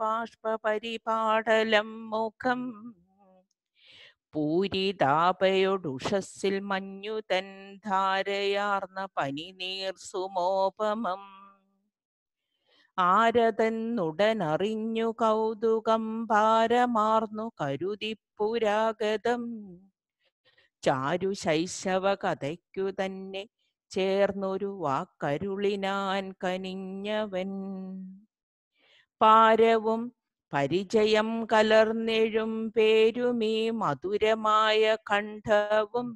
ബാഷ്പരിപാടലം മുഖം മഞ്ഞു തൻ ധാരയാർന്ന പനിനീർ സുമോപമം ആരതെന്നുടനറിഞ്ഞു കൗതുകം ഭാരമാർന്നു പുരാഗതം ചാരു ശൈശവ കഥയ്ക്കു തന്നെ ചേർന്നൊരു വാക്കരുളിനാൻ കനിഞ്ഞവൻ പാരവും പരിചയം കലർന്നെഴും പേരുമീ മധുരമായ കണ്ഠവും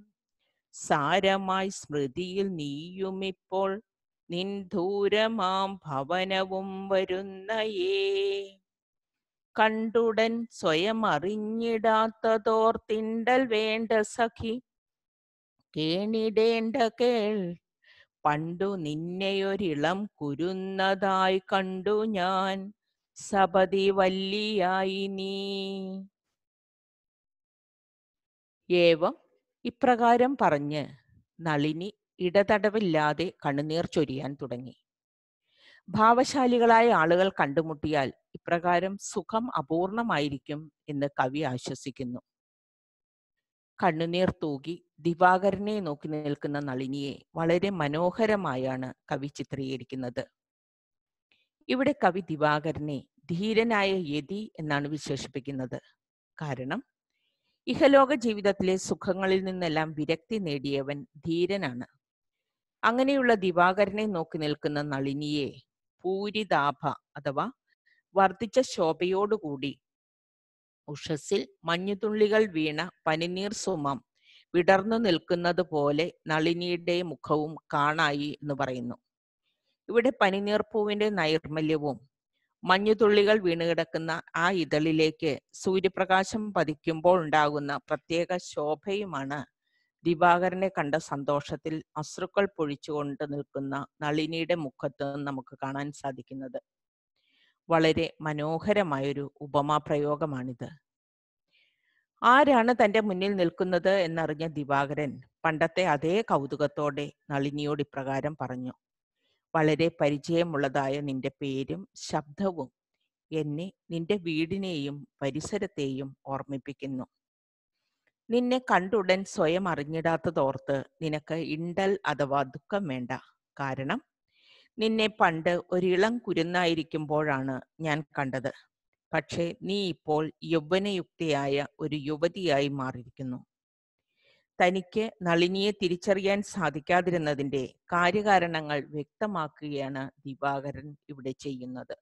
സാരമായി സ്മൃതിയിൽ നീയുമിപ്പോൾ ദൂരമാം ഭവനവും വരുന്നയേ കണ്ടുടൻ സ്വയം അറിഞ്ഞിടാത്തതോർത്തിണ്ടൽ വേണ്ട സഖി കേണിടേണ്ട കേൾ പണ്ടു നിന്നെയൊരിളം കുരുന്നതായി കണ്ടു ഞാൻ സപതി വല്ലിയായി നീ ഏവം ഇപ്രകാരം പറഞ്ഞ് നളിനി ഇടതടവില്ലാതെ കണ്ണുനീർ ചൊരിയാൻ തുടങ്ങി ഭാവശാലികളായ ആളുകൾ കണ്ടുമുട്ടിയാൽ ഇപ്രകാരം സുഖം അപൂർണമായിരിക്കും എന്ന് കവി ആശ്വസിക്കുന്നു കണ്ണുനീർ തൂകി ദിവാകരനെ നോക്കി നിൽക്കുന്ന നളിനിയെ വളരെ മനോഹരമായാണ് കവി ചിത്രീകരിക്കുന്നത് ഇവിടെ കവി ദിവാകരനെ ധീരനായ യതി എന്നാണ് വിശേഷിപ്പിക്കുന്നത് കാരണം ഇഹലോക ജീവിതത്തിലെ സുഖങ്ങളിൽ നിന്നെല്ലാം വിരക്തി നേടിയവൻ ധീരനാണ് അങ്ങനെയുള്ള ദിവാകരനെ നോക്കി നിൽക്കുന്ന നളിനിയെ പൂരിതാഭ അഥവാ വർദ്ധിച്ച ശോഭയോടുകൂടി ഉഷസ്സിൽ മഞ്ഞുതുള്ളികൾ വീണ പനിനീർ സുമം വിടർന്നു നിൽക്കുന്നത് പോലെ നളിനിയുടെ മുഖവും കാണായി എന്ന് പറയുന്നു ഇവിടെ പനിനീർ പൂവിന്റെ നൈർമല്യവും മഞ്ഞുതുള്ളികൾ വീണുകിടക്കുന്ന ആ ഇതളിലേക്ക് സൂര്യപ്രകാശം പതിക്കുമ്പോൾ ഉണ്ടാകുന്ന പ്രത്യേക ശോഭയുമാണ് ദിവാകരനെ കണ്ട സന്തോഷത്തിൽ അശ്രുക്കൾ പൊഴിച്ചുകൊണ്ട് നിൽക്കുന്ന നളിനിയുടെ മുഖത്ത് നമുക്ക് കാണാൻ സാധിക്കുന്നത് വളരെ മനോഹരമായൊരു ഉപമാ പ്രയോഗമാണിത് ആരാണ് തന്റെ മുന്നിൽ നിൽക്കുന്നത് എന്നറിഞ്ഞ ദിവാകരൻ പണ്ടത്തെ അതേ കൗതുകത്തോടെ നളിനിയോട് ഇപ്രകാരം പറഞ്ഞു വളരെ പരിചയമുള്ളതായ നിന്റെ പേരും ശബ്ദവും എന്നെ നിന്റെ വീടിനെയും പരിസരത്തെയും ഓർമ്മിപ്പിക്കുന്നു നിന്നെ കണ്ടുടൻ സ്വയം അറിഞ്ഞിടാത്തതോർത്ത് നിനക്ക് ഇണ്ടൽ അഥവാ ദുഃഖം വേണ്ട കാരണം നിന്നെ പണ്ട് ഒരിളം കുരുന്നായിരിക്കുമ്പോഴാണ് ഞാൻ കണ്ടത് പക്ഷേ നീ ഇപ്പോൾ യൗവനയുക്തിയായ ഒരു യുവതിയായി മാറിയിരിക്കുന്നു തനിക്ക് നളിനിയെ തിരിച്ചറിയാൻ സാധിക്കാതിരുന്നതിന്റെ കാര്യകാരണങ്ങൾ വ്യക്തമാക്കുകയാണ് ദിവാകരൻ ഇവിടെ ചെയ്യുന്നത്